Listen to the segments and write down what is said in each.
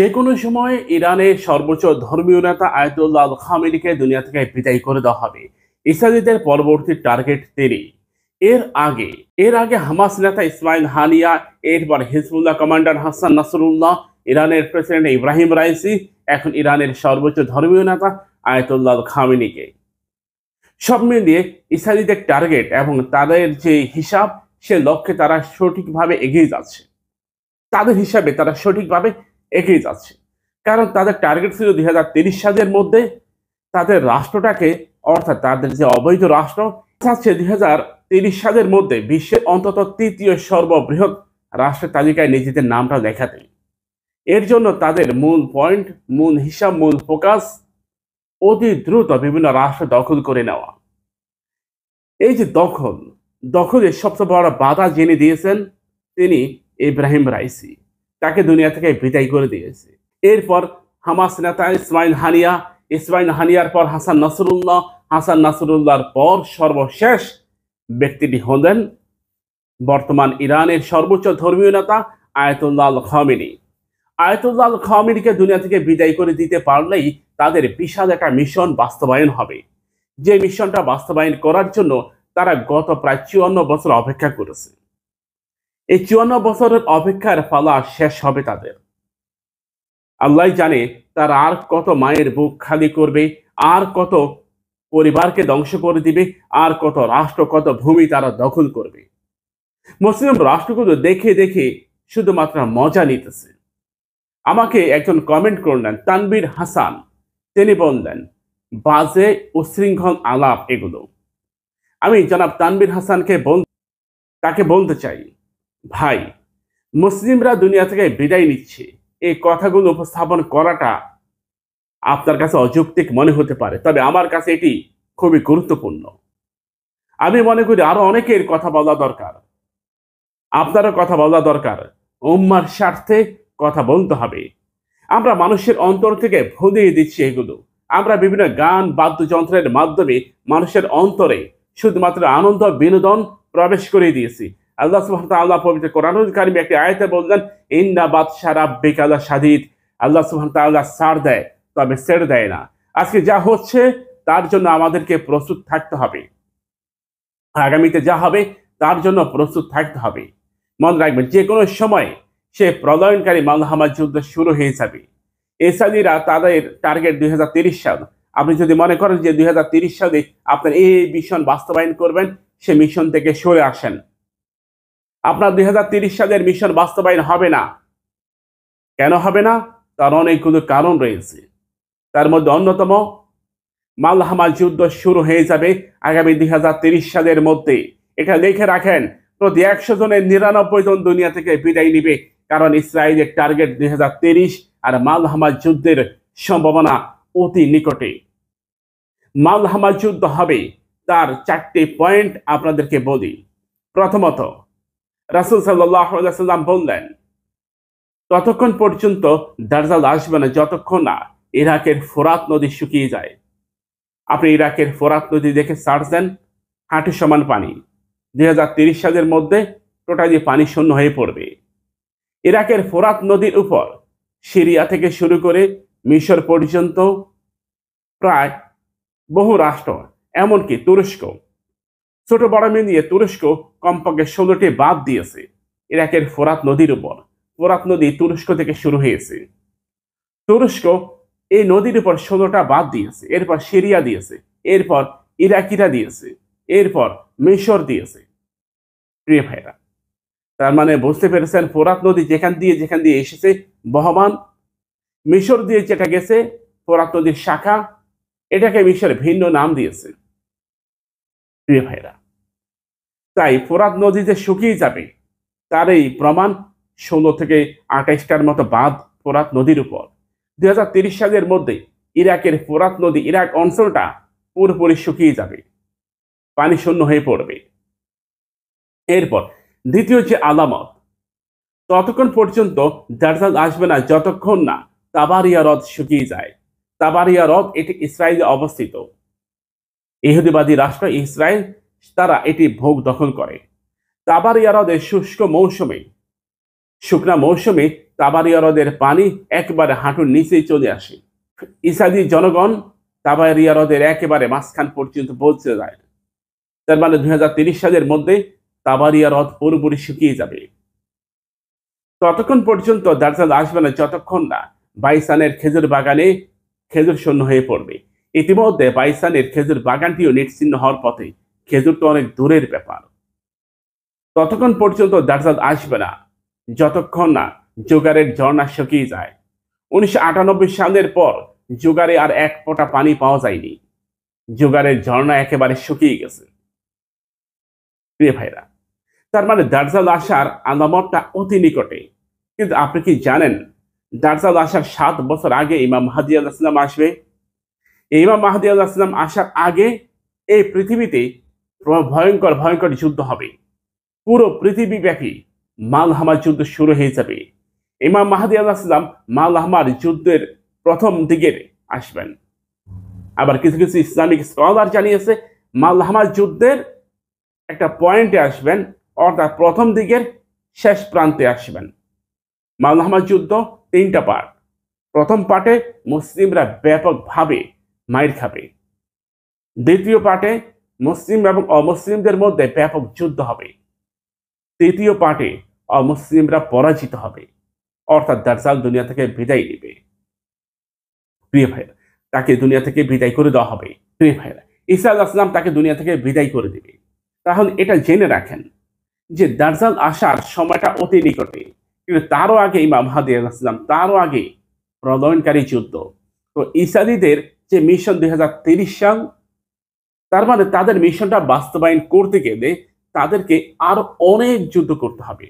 যে কোনো সময় ইরানের সর্বোচ্চ ধর্মীয় নেতা আয়তুল্লাহ আল খামেরিকে দুনিয়া থেকে বিদায় করে দেওয়া হবে ইসরায়েলিদের পরবর্তী টার্গেট তিনি এর আগে এর আগে হামাস নেতা ইসমাইল হানিয়া এরপর হিজবুল্লাহ কমান্ডার হাসান নাসরুল্লাহ ইরানের প্রেসিডেন্ট ইব্রাহিম রাইসি এখন ইরানের সর্বোচ্চ ধর্মীয় নেতা আয়তুল্লাহ খামিনিকে সব মিলিয়ে ইসরায়েলিদের টার্গেট এবং তাদের যে হিসাব সে লক্ষ্যে তারা সঠিকভাবে এগিয়ে যাচ্ছে তাদের হিসাবে তারা সঠিকভাবে এগিয়ে যাচ্ছে কারণ তাদের টার্গেট ছিল দুই হাজার তিরিশ সালের মধ্যে তাদের রাষ্ট্রটাকে অর্থাৎ তাদের যে অবৈধ রাষ্ট্র চাচ্ছে দুই হাজার তিরিশ সালের মধ্যে বিশ্বের অন্তত তৃতীয় সর্ববৃহৎ রাষ্ট্রের তালিকায় নিজেদের নামটা দেখাতে এর জন্য তাদের মূল পয়েন্ট মূল হিসাব মূল ফোকাস অতি দ্রুত বিভিন্ন রাষ্ট্র দখল করে নেওয়া এই যে দখল দখলের সবচেয়ে বড় বাধা জেনে দিয়েছেন তিনি ইব্রাহিম রাইসি তাকে দুনিয়া থেকে বিদায় করে দিয়েছে এরপর হামাস নেতা ইসমাইল হানিয়া ইসমাইল হানিয়ার পর হাসান নাসরুল্লাহ হাসান নাসরুল্লাহর পর সর্বশেষ ব্যক্তিটি হলেন বর্তমান ইরানের সর্বোচ্চ ধর্মীয় নেতা আয়তুল্লাহ আল খামিনী আয়তুল্লাহ খামিনীকে দুনিয়া থেকে বিদায় করে দিতে পারলেই তাদের বিশাল একটা মিশন বাস্তবায়ন হবে যে মিশনটা বাস্তবায়ন করার জন্য তারা গত প্রায় চুয়ান্ন বছর অপেক্ষা করেছে এই চুয়ান্ন বছরের অপেক্ষার ফলা শেষ হবে তাদের আল্লাহ জানে তারা আর কত মায়ের বুক খালি করবে আর কত পরিবারকে ধ্বংস করে দিবে আর কত রাষ্ট্র কত ভূমি তারা দখল করবে মুসলিম রাষ্ট্রগুলো দেখে দেখে শুধুমাত্র মজা নিতেছে আমাকে একজন কমেন্ট করলেন তানবির হাসান তিনি বললেন বাজে উশৃঙ্খল আলাপ এগুলো আমি জনাব তানবির হাসানকে বল তাকে বলতে চাই ভাই মুসলিমরা দুনিয়া থেকে বিদায় নিচ্ছে এই কথাগুলো উপস্থাপন করাটা আপনার কাছে অযৌক্তিক মনে হতে পারে তবে আমার কাছে এটি খুবই গুরুত্বপূর্ণ আমি মনে করি আরো অনেকের কথা বলা দরকার আপনারও কথা বলা দরকার উম্মার স্বার্থে কথা বলতে হবে আমরা মানুষের অন্তর থেকে ভুলিয়ে দিচ্ছি এগুলো আমরা বিভিন্ন গান বাদ্যযন্ত্রের মাধ্যমে মানুষের অন্তরে শুধুমাত্র আনন্দ বিনোদন প্রবেশ করে দিয়েছি আল্লাহ সুবহান তাআলা পবিত্র কোরআনুল কারিমে একটি আয়াতে বললেন ইন্না বাদশা রাব্বিকা লা শাদীদ আল্লাহ সুবহান তাআলা সার দেয় তবে ছেড়ে দেয় না আজকে যা হচ্ছে তার জন্য আমাদেরকে প্রস্তুত থাকতে হবে আগামীতে যা হবে তার জন্য প্রস্তুত থাকতে হবে মনে রাখবেন যে কোনো সময় সে প্রলয়নকারী মালহামা যুদ্ধ শুরু হয়ে যাবে এসাদিরা তাদের টার্গেট দুই সাল আপনি যদি মনে করেন যে দুই সালে আপনার এই মিশন বাস্তবায়ন করবেন সে মিশন থেকে সরে আসেন আপনার দুই সালের মিশন বাস্তবায়ন হবে না কেন হবে না তার অনেকগুলো কারণ রয়েছে তার মধ্যে অন্যতম মাল্লাহামা যুদ্ধ শুরু হয়ে যাবে আগামী দুই সালের মধ্যে এটা লিখে রাখেন প্রতি একশো জনের নিরানব্বই জন দুনিয়া থেকে বিদায় নিবে কারণ ইসরায়েলের টার্গেট দুই আর মালহামা যুদ্ধের সম্ভাবনা অতি নিকটে মালহামা যুদ্ধ হবে তার চারটি পয়েন্ট আপনাদেরকে বলি প্রথমত রাসুল সাল্লাম বললেন ততক্ষণ পর্যন্ত দার্জাল আসবে না যতক্ষণ না ইরাকের ফোরাত নদী শুকিয়ে যায় আপনি ইরাকের ফোরাত নদী দেখে সার্চ দেন হাঁটু সমান পানি দুই সালের মধ্যে টোটালি পানি শূন্য হয়ে পড়বে ইরাকের ফোরাত নদীর উপর সিরিয়া থেকে শুরু করে মিশর পর্যন্ত প্রায় বহু রাষ্ট্র এমনকি তুরস্ক ছোট বড় মিলিয়ে তুরস্ক কমপক্ষে ষোলোটি বাদ দিয়েছে ইরাকের ফোরাত নদীর উপর ফোরাত নদী তুরস্ক থেকে শুরু হয়েছে তুরস্ক এই নদীর উপর ষোলোটা বাদ দিয়েছে এরপর সিরিয়া দিয়েছে এরপর ইরাকিরা দিয়েছে এরপর মিশর দিয়েছে প্রিয় ভাইরা তার মানে বুঝতে পেরেছেন ফোরাত নদী যেখান দিয়ে যেখান দিয়ে এসেছে বহমান মিশর দিয়ে যেটা গেছে ফোরাত নদীর শাখা এটাকে মিশর ভিন্ন নাম দিয়েছে প্রিয় ভাইরা তাই ফোরাত নদী যে শুকিয়ে যাবে তার এই প্রমাণ ষোলো থেকে আঠাইশটার মতো বাঁধ ফোরাত নদীর উপর দুই সালের মধ্যে ইরাকের ফোরাত নদী ইরাক অঞ্চলটা পুরোপুরি শুকিয়ে যাবে পানি শূন্য হয়ে পড়বে এরপর দ্বিতীয় যে আলামত ততক্ষণ পর্যন্ত দার্জাল আসবে না যতক্ষণ না তাবারিয়া হ্রদ শুকিয়ে যায় তাবারিয়া হ্রদ এটি ইসরায়েলে অবস্থিত ইহুদিবাদী রাষ্ট্র ইসরায়েল তারা এটি ভোগ দখল করে তাবারিয়া হ্রদের শুষ্ক মৌসুমে শুকনা মৌসুমে তাবারিয়া হ্রদের পানি একবারে হাঁটুর নিচেই চলে আসে ইসাদি জনগণ তাবারিয়া হ্রদের একেবারে মাঝখান পর্যন্ত পৌঁছে যায় তার মানে দুই সালের মধ্যে তাবারিয়া হ্রদ পুরোপুরি শুকিয়ে যাবে ততক্ষণ পর্যন্ত দার্জাল আসবে না যতক্ষণ না বাইসানের খেজুর বাগানে খেজুর শূন্য হয়ে পড়বে ইতিমধ্যে পাইসানের খেজুর বাগানটিও নিশ্চিন্ন হওয়ার পথে খেজুর তো অনেক দূরের ব্যাপার ততক্ষণ পর্যন্ত দারজাদ আসবে না যতক্ষণ না জোগাড়ের ঝর্ণা শুকিয়ে যায় উনিশশো সালের পর জোগাড়ে আর এক ফোঁটা পানি পাওয়া যায়নি জোগাড়ের ঝর্ণা একেবারে শুকিয়ে গেছে প্রিয় ভাইরা তার মানে দার্জাল আসার আলামতটা অতি নিকটে কিন্তু আপনি কি জানেন দার্জাল আসার সাত বছর আগে ইমাম হাজি আসবে এই ইমাম মাহাদি আল্লাহ ইসলাম আসার আগে এই পৃথিবীতে ভয়ঙ্কর ভয়ঙ্কর যুদ্ধ হবে পুরো পৃথিবীব্যাপী মালহামার যুদ্ধ শুরু হয়ে যাবে ইমাম মাহাদি আল্লাহ ইসলাম মালহামার যুদ্ধের প্রথম দিকের আসবেন আবার কিছু কিছু ইসলামিক স্কলার জানিয়েছে মালহামার যুদ্ধের একটা পয়েন্টে আসবেন অর্থাৎ প্রথম দিকের শেষ প্রান্তে আসবেন মালহামার যুদ্ধ তিনটা পার্ট প্রথম পার্টে মুসলিমরা ব্যাপকভাবে মাইর খাবে দ্বিতীয় পার্টে মুসলিম এবং অমুসলিমদের মধ্যে ব্যাপক যুদ্ধ হবে তৃতীয় পার্টে অমুসলিমরা পরাজিত হবে অর্থাৎ দার্জাল দুনিয়া থেকে বিদায় নেবে প্রিয় তাকে দুনিয়া থেকে বিদায় করে দেওয়া হবে প্রিয় ভাইরা আসলাম তাকে দুনিয়া থেকে বিদায় করে দেবে তাহলে এটা জেনে রাখেন যে দার্জাল আসার সময়টা অতি নিকটে কিন্তু তারও আগে ইমাম হাদি আসলাম তারও আগে প্রদয়নকারী যুদ্ধ তো ইসাদিদের যে মিশন দুই সাল তার মানে তাদের মিশনটা বাস্তবায়ন করতে গেলে তাদেরকে আরো অনেক যুদ্ধ করতে হবে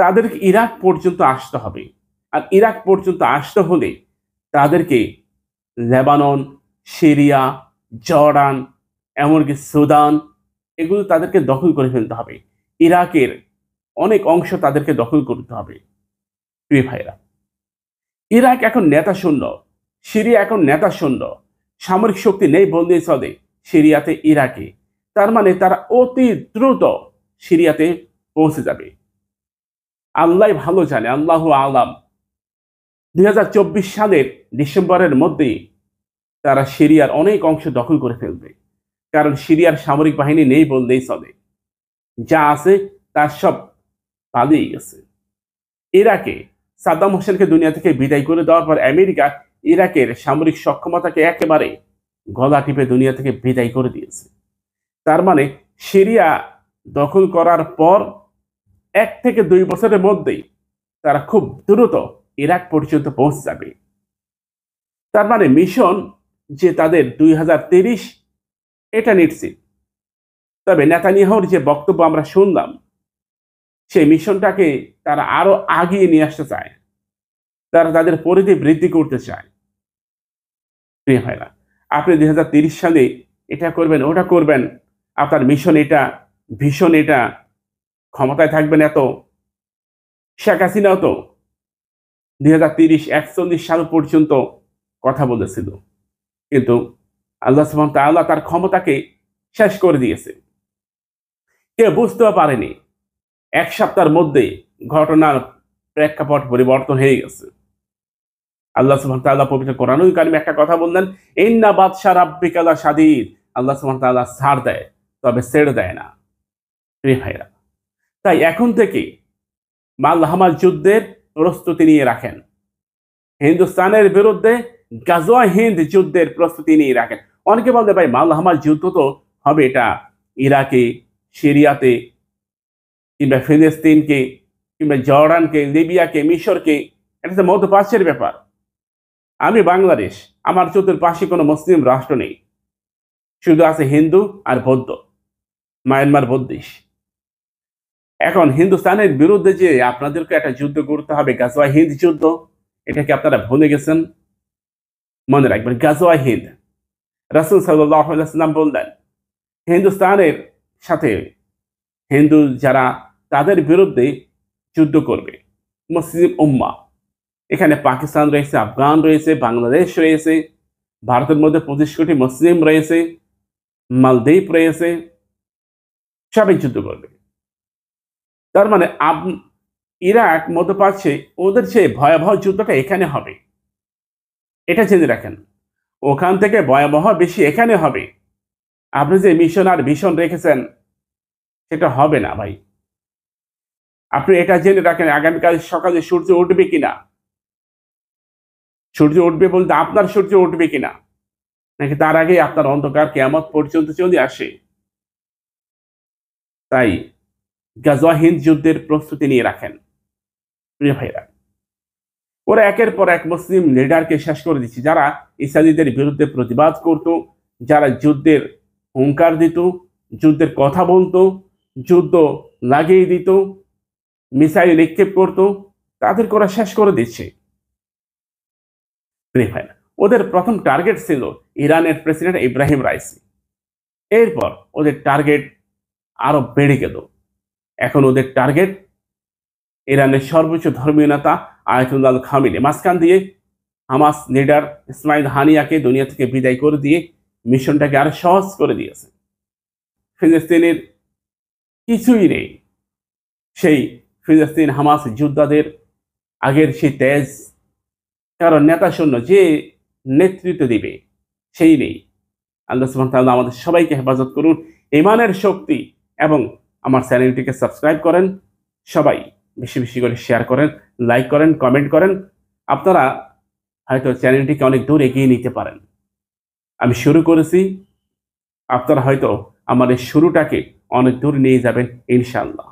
তাদেরকে ইরাক পর্যন্ত আসতে হবে আর ইরাক পর্যন্ত আসতে হলে তাদেরকে লেবানন সিরিয়া জর্ডান এমনকি সুদান এগুলো তাদেরকে দখল করে ফেলতে হবে ইরাকের অনেক অংশ তাদেরকে দখল করতে হবে প্রিয় ভাইরা ইরাক এখন নেতা শূন্য সিরিয়া এখন নেতা শূন্য সামরিক শক্তি নেই বন্দী সদে সিরিয়াতে ইরাকে তার মানে তারা অতি দ্রুত সিরিয়াতে পৌঁছে যাবে আল্লাহ ভালো জানে আল্লাহ আলাম দুই সালের ডিসেম্বরের মধ্যে তারা সিরিয়ার অনেক অংশ দখল করে ফেলবে কারণ সিরিয়ার সামরিক বাহিনী নেই বললেই চলে যা আছে তার সব পালিয়ে গেছে ইরাকে সাদ্দাম হোসেনকে দুনিয়া থেকে বিদায় করে দেওয়ার পর আমেরিকা ইরাকের সামরিক সক্ষমতাকে একেবারে গলা টিপে দুনিয়া থেকে বিদায় করে দিয়েছে তার মানে সিরিয়া দখল করার পর এক থেকে দুই বছরের মধ্যেই তারা খুব দ্রুত ইরাক পর্যন্ত পৌঁছে যাবে তার মানে মিশন যে তাদের দুই এটা নিশ্চিত তবে নেতানিয়াহর যে বক্তব্য আমরা শুনলাম সেই মিশনটাকে তারা আরও আগিয়ে নিয়ে আসতে চায় তারা তাদের পরিধি বৃদ্ধি করতে চায় ফ্রি হয় না আপনি দুই সালে এটা করবেন ওটা করবেন আপনার মিশন এটা ভীষণ এটা ক্ষমতায় থাকবেন এত শেখ হাসিনাও তো দুই হাজার তিরিশ একচল্লিশ সাল পর্যন্ত কথা বলেছিল কিন্তু আল্লাহ সুহাম আল্লাহ তার ক্ষমতাকে শেষ করে দিয়েছে কেউ বুঝতেও পারেনি এক সপ্তাহের মধ্যে ঘটনার প্রেক্ষাপট পরিবর্তন হয়ে গেছে আল্লাহ সুবহান তাআলা পবিত্র কোরআনুল কারিমে একটা কথা বললেন ইন্না বাদশা রাব্বিকালা সাদির আল্লাহ সুবহান ছাড় দেয় তবে ছেড়ে দেয় না প্রিয় ভাইরা তাই এখন থেকে হামাল যুদ্ধের প্রস্তুতি নিয়ে রাখেন হিন্দুস্তানের বিরুদ্ধে গাজোয়া হিন্দ যুদ্ধের প্রস্তুতি নিয়ে রাখেন অনেকে বলতে ভাই হামাল যুদ্ধ তো হবে এটা ইরাকে সিরিয়াতে কিংবা ফিলিস্তিনকে কিংবা জর্ডানকে লিবিয়াকে মিশরকে এটা তো মধ্যপ্রাচ্যের ব্যাপার আমি বাংলাদেশ আমার চতুর্পাশে কোনো মুসলিম রাষ্ট্র নেই শুধু আছে হিন্দু আর বৌদ্ধ মায়ানমার বৌদ্ধিস এখন হিন্দুস্তানের বিরুদ্ধে যে আপনাদেরকে একটা যুদ্ধ করতে হবে গাজোয়া হিন্দ যুদ্ধ এটাকে আপনারা ভুলে গেছেন মনে রাখবেন গাজওয়া হিন্দ রাসুল সাল্লাম বললেন হিন্দুস্তানের সাথে হিন্দু যারা তাদের বিরুদ্ধে যুদ্ধ করবে মুসলিম উম্মা এখানে পাকিস্তান রয়েছে আফগান রয়েছে বাংলাদেশ রয়েছে ভারতের মধ্যে পঁচিশ কোটি মুসলিম রয়েছে মালদ্বীপ রয়েছে সবাই যুদ্ধ করবে তার মানে ইরাক মধ্যপ্রাচ্যে ওদের যে ভয়াবহ যুদ্ধটা এখানে হবে এটা জেনে রাখেন ওখান থেকে ভয়াবহ বেশি এখানে হবে আপনি যে মিশন আর ভীষণ রেখেছেন সেটা হবে না ভাই আপনি এটা জেনে রাখেন আগামীকাল সকালে সূর্য উঠবে কিনা সূর্য উঠবে বলতে আপনার সূর্য উঠবে কিনা নাকি তার আগে আপনার অন্ধকার কেমন পর্যন্ত চলে আসে তাই গাজওয়াহিন যুদ্ধের প্রস্তুতি নিয়ে রাখেন প্রিয় ভাইরা ওরা একের পর এক মুসলিম লিডারকে শেষ করে দিচ্ছে যারা ইসলামীদের বিরুদ্ধে প্রতিবাদ করত যারা যুদ্ধের হুঙ্কার দিত যুদ্ধের কথা বলতো যুদ্ধ লাগিয়ে দিত মিসাইল নিক্ষেপ করত তাদের করা শেষ করে দিচ্ছে প্রিফাইল ওদের প্রথম টার্গেট ছিল ইরানের প্রেসিডেন্ট ইব্রাহিম রাইসি এরপর ওদের টার্গেট আরও বেড়ে গেল এখন ওদের টার্গেট ইরানের সর্বোচ্চ ধর্মীয় নেতা আয়তুল্লাল খামিনে মাঝখান দিয়ে হামাস লিডার ইসমাইল হানিয়াকে দুনিয়া থেকে বিদায় করে দিয়ে মিশনটাকে আরো সহজ করে দিয়েছে ফিলিস্তিনের কিছুই নেই সেই ফিলিস্তিন হামাস যোদ্ধাদের আগের সেই তেজ কারণ নেতা শূন্য যে নেতৃত্ব দিবে সেই নেই আল্লাহ সুহান তাল্লাহ আমাদের সবাইকে হেফাজত করুন ইমানের শক্তি এবং আমার চ্যানেলটিকে সাবস্ক্রাইব করেন সবাই বেশি বেশি করে শেয়ার করেন লাইক করেন কমেন্ট করেন আপনারা হয়তো চ্যানেলটিকে অনেক দূর এগিয়ে নিতে পারেন আমি শুরু করেছি আপনারা হয়তো আমাদের শুরুটাকে অনেক দূর নিয়ে যাবেন ইনশাল্লাহ